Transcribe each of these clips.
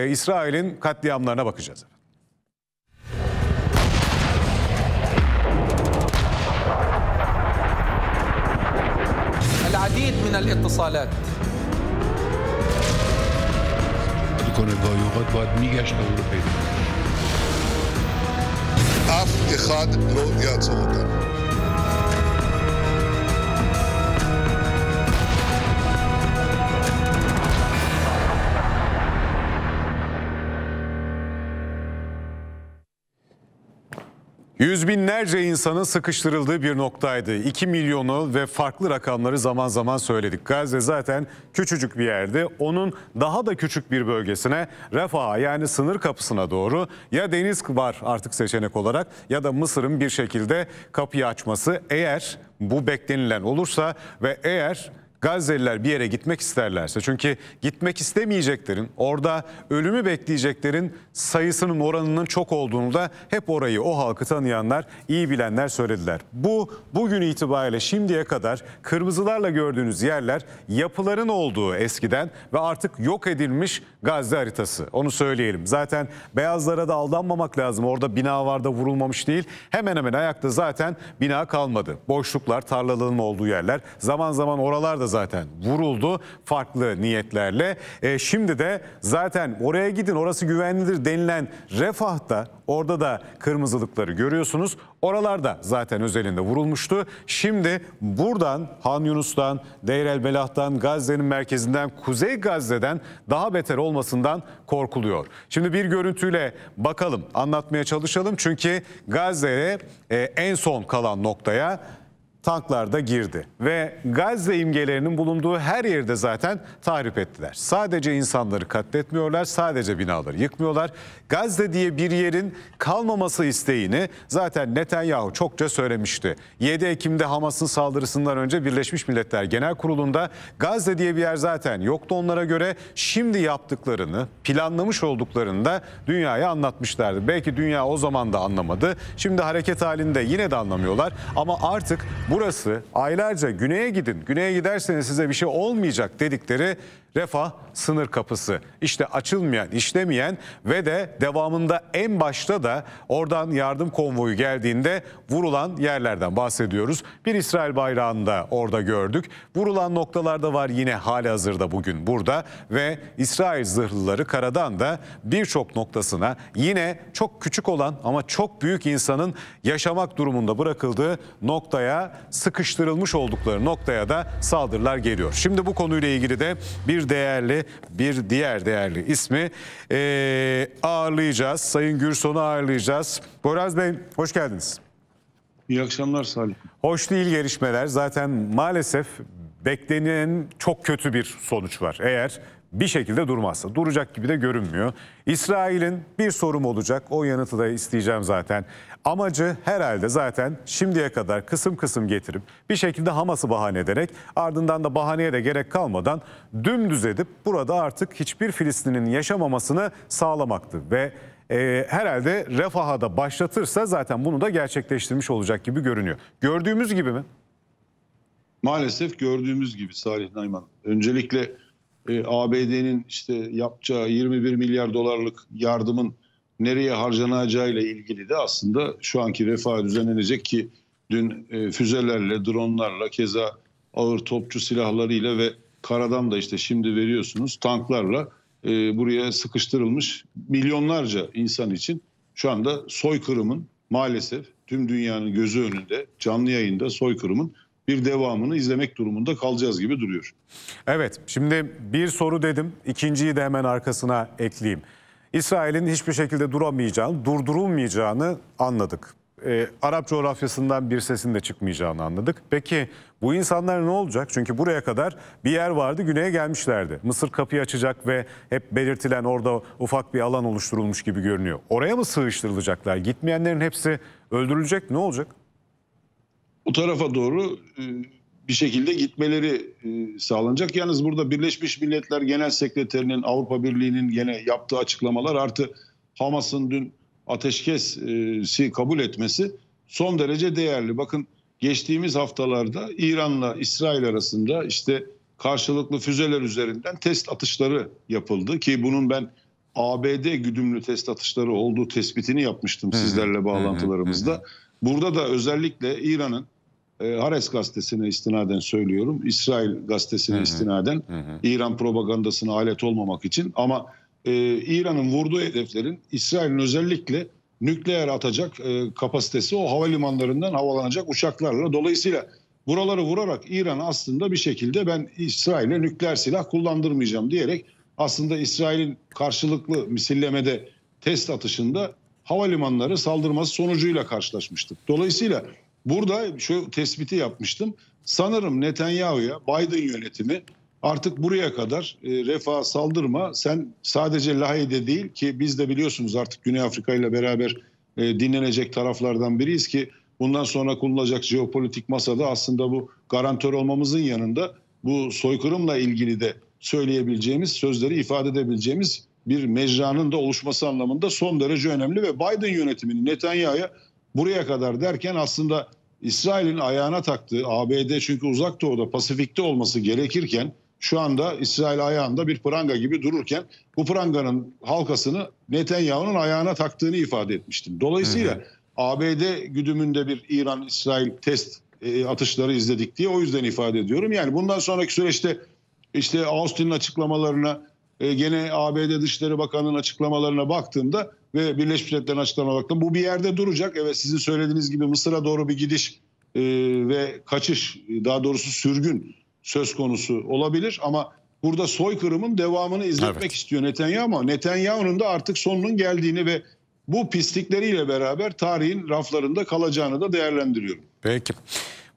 İsrail'in katliamlarına bakacağız. العديد من الاتصالات أف إخاد رؤيات صوتنا Yüz binlerce insanın sıkıştırıldığı bir noktaydı. 2 milyonu ve farklı rakamları zaman zaman söyledik. Gazze zaten küçücük bir yerde. Onun daha da küçük bir bölgesine refaha yani sınır kapısına doğru ya deniz var artık seçenek olarak ya da Mısır'ın bir şekilde kapıyı açması eğer bu beklenilen olursa ve eğer Gazze'liler bir yere gitmek isterlerse çünkü gitmek istemeyeceklerin orada ölümü bekleyeceklerin sayısının oranının çok olduğunu da hep orayı o halkı tanıyanlar iyi bilenler söylediler. Bu bugün itibariyle şimdiye kadar kırmızılarla gördüğünüz yerler yapıların olduğu eskiden ve artık yok edilmiş Gazze haritası. Onu söyleyelim. Zaten beyazlara da aldanmamak lazım. Orada bina var da vurulmamış değil. Hemen hemen ayakta zaten bina kalmadı. Boşluklar, tarlalığın olduğu yerler. Zaman zaman oralar da zaten vuruldu farklı niyetlerle. E, şimdi de zaten oraya gidin orası güvenlidir denilen Refah'ta orada da kırmızılıkları görüyorsunuz. Oralarda zaten özelinde vurulmuştu. Şimdi buradan Han Yunus'tan, Deir el Belah'tan, Gazze'nin merkezinden, Kuzey Gazze'den daha beter olmasından korkuluyor. Şimdi bir görüntüyle bakalım, anlatmaya çalışalım. Çünkü Gazze'ye e, en son kalan noktaya tanklar da girdi ve Gazze imgelerinin bulunduğu her yerde zaten tahrip ettiler. Sadece insanları katletmiyorlar, sadece binaları yıkmıyorlar. Gazze diye bir yerin kalmaması isteğini zaten Netanyahu çokça söylemişti. 7 Ekim'de Hamas'ın saldırısından önce Birleşmiş Milletler Genel Kurulu'nda Gazze diye bir yer zaten yoktu onlara göre. Şimdi yaptıklarını, planlamış olduklarını da dünyaya anlatmışlardı. Belki dünya o zaman da anlamadı. Şimdi hareket halinde yine de anlamıyorlar ama artık burası aylarca güneye gidin, güneye giderseniz size bir şey olmayacak dedikleri refah sınır kapısı. İşte açılmayan, işlemeyen ve de devamında en başta da oradan yardım konvoyu geldiğinde vurulan yerlerden bahsediyoruz. Bir İsrail bayrağını da orada gördük. Vurulan noktalarda var yine hali hazırda bugün burada ve İsrail zırhlıları karadan da birçok noktasına yine çok küçük olan ama çok büyük insanın yaşamak durumunda bırakıldığı noktaya sıkıştırılmış oldukları noktaya da saldırılar geliyor. Şimdi bu konuyla ilgili de bir bir değerli bir diğer değerli ismi e, ağırlayacağız. Sayın Gürson'u ağırlayacağız. Boraz Bey hoş geldiniz. İyi akşamlar Salih. Hoş değil gelişmeler. Zaten maalesef beklenen çok kötü bir sonuç var. Eğer bir şekilde durmazsa. Duracak gibi de görünmüyor. İsrail'in bir sorum olacak. O yanıtı da isteyeceğim zaten. Amacı herhalde zaten şimdiye kadar kısım kısım getirip bir şekilde Hamas'ı bahane ederek ardından da bahaneye de gerek kalmadan dümdüz edip burada artık hiçbir Filistin'in yaşamamasını sağlamaktı. Ve e, herhalde refaha da başlatırsa zaten bunu da gerçekleştirmiş olacak gibi görünüyor. Gördüğümüz gibi mi? Maalesef gördüğümüz gibi Salih Nayman. Öncelikle e, ABD'nin işte yapacağı 21 milyar dolarlık yardımın nereye harcanacağıyla ilgili de aslında şu anki refah düzenlenecek ki dün e, füzelerle, dronlarla, keza ağır topçu silahlarıyla ve karadan da işte şimdi veriyorsunuz tanklarla e, buraya sıkıştırılmış milyonlarca insan için şu anda soykırımın maalesef tüm dünyanın gözü önünde canlı yayında soykırımın bir devamını izlemek durumunda kalacağız gibi duruyor. Evet şimdi bir soru dedim ikinciyi de hemen arkasına ekleyeyim. İsrail'in hiçbir şekilde duramayacağını, durdurulmayacağını anladık. E, Arap coğrafyasından bir sesin de çıkmayacağını anladık. Peki bu insanlar ne olacak? Çünkü buraya kadar bir yer vardı güneye gelmişlerdi. Mısır kapıyı açacak ve hep belirtilen orada ufak bir alan oluşturulmuş gibi görünüyor. Oraya mı sığıştırılacaklar? Gitmeyenlerin hepsi öldürülecek ne olacak? bu tarafa doğru e, bir şekilde gitmeleri e, sağlanacak. Yalnız burada Birleşmiş Milletler Genel Sekreterinin Avrupa Birliği'nin gene yaptığı açıklamalar artı Hamas'ın dün ateşkesi e, kabul etmesi son derece değerli. Bakın geçtiğimiz haftalarda İran'la İsrail arasında işte karşılıklı füzeler üzerinden test atışları yapıldı ki bunun ben ABD güdümlü test atışları olduğu tespitini yapmıştım sizlerle bağlantılarımızda. Burada da özellikle İran'ın e, Hares gazetesine istinaden söylüyorum. İsrail gazetesine Hı-hı. istinaden Hı-hı. İran propagandasına alet olmamak için ama e, İran'ın vurduğu hedeflerin İsrail'in özellikle nükleer atacak e, kapasitesi o havalimanlarından havalanacak uçaklarla. Dolayısıyla buraları vurarak İran aslında bir şekilde ben İsrail'e nükleer silah kullandırmayacağım diyerek aslında İsrail'in karşılıklı misillemede test atışında havalimanları saldırması sonucuyla karşılaşmıştık. Dolayısıyla burada şu tespiti yapmıştım. Sanırım Netanyahu'ya Biden yönetimi artık buraya kadar e, refaha saldırma sen sadece Lahey'de değil ki biz de biliyorsunuz artık Güney Afrika ile beraber e, dinlenecek taraflardan biriyiz ki bundan sonra kurulacak jeopolitik masada aslında bu garantör olmamızın yanında bu soykırımla ilgili de söyleyebileceğimiz, sözleri ifade edebileceğimiz bir mecranın da oluşması anlamında son derece önemli ve Biden yönetiminin Netanyahu'ya buraya kadar derken aslında İsrail'in ayağına taktığı ABD çünkü uzak doğuda Pasifik'te olması gerekirken şu anda İsrail ayağında bir pranga gibi dururken bu pranganın halkasını Netanyahu'nun ayağına taktığını ifade etmiştim. Dolayısıyla hı hı. ABD güdümünde bir İran-İsrail test e, atışları izledik diye o yüzden ifade ediyorum. Yani bundan sonraki süreçte işte Austin'in açıklamalarına e, gene ABD Dışişleri Bakanı'nın açıklamalarına baktığımda ve Birleşmiş Milletler'in açıklamalarına baktığımda bu bir yerde duracak. Evet sizin söylediğiniz gibi Mısır'a doğru bir gidiş e, ve kaçış e, daha doğrusu sürgün söz konusu olabilir ama burada soykırımın devamını izletmek evet. istiyor Netanyahu ama Netanyahu'nun da artık sonunun geldiğini ve bu pislikleriyle beraber tarihin raflarında kalacağını da değerlendiriyorum. Peki.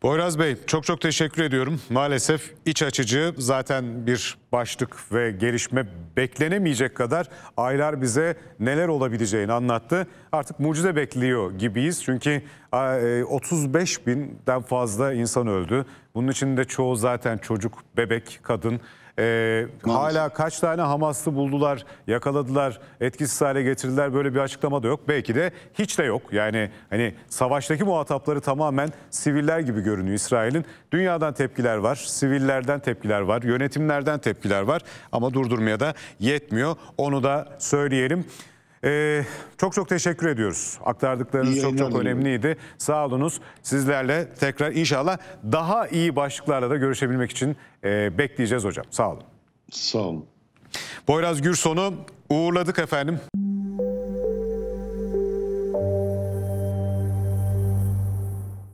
Boyraz Bey çok çok teşekkür ediyorum. Maalesef iç açıcı zaten bir başlık ve gelişme beklenemeyecek kadar aylar bize neler olabileceğini anlattı. Artık mucize bekliyor gibiyiz çünkü 35 e, binden fazla insan öldü. Bunun içinde çoğu zaten çocuk, bebek, kadın. Ee, hala kaç tane Hamaslı buldular, yakaladılar, etkisiz hale getirdiler böyle bir açıklama da yok. Belki de hiç de yok. Yani hani savaştaki muhatapları tamamen siviller gibi görünüyor İsrail'in. Dünyadan tepkiler var, sivillerden tepkiler var, yönetimlerden tepkiler var ama durdurmaya da yetmiyor. Onu da söyleyelim. Ee, çok çok teşekkür ediyoruz. Aktardıklarınız çok çok önemliydi. Sağ Sizlerle tekrar inşallah daha iyi başlıklarla da görüşebilmek için e, bekleyeceğiz hocam. Sağ olun. Sağ olun. Boyraz Gürson'u uğurladık efendim.